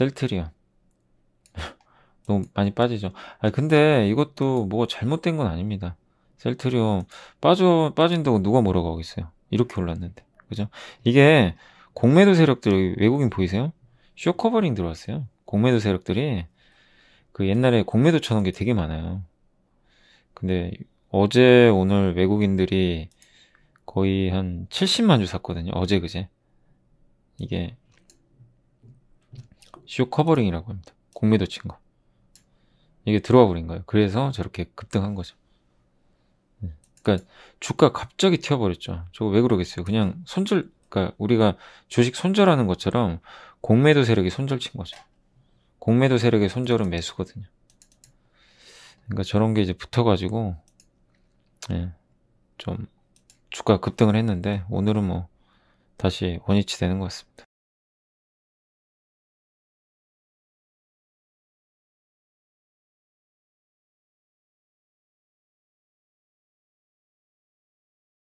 셀트리온 너무 많이 빠지죠 아 근데 이것도 뭐가 잘못된 건 아닙니다 셀트리온 빠져 빠진다고 누가 뭐라고 하겠어요 이렇게 올랐는데 그죠 이게 공매도 세력들 외국인 보이세요 쇼커버링 들어왔어요 공매도 세력들이 그 옛날에 공매도 쳐놓은 게 되게 많아요 근데 어제 오늘 외국인들이 거의 한 70만 주 샀거든요 어제 그제 이게 쇼 커버링이라고 합니다. 공매도 친 거. 이게 들어와 버린 거예요. 그래서 저렇게 급등한 거죠. 예. 그러니까 주가 갑자기 튀어버렸죠. 저거 왜 그러겠어요? 그냥 손절, 그러니까 우리가 주식 손절하는 것처럼 공매도 세력이 손절친 거죠. 공매도 세력의 손절은 매수거든요. 그러니까 저런 게 이제 붙어가지고 예, 좀 주가 급등을 했는데 오늘은 뭐 다시 원위치 되는 것 같습니다.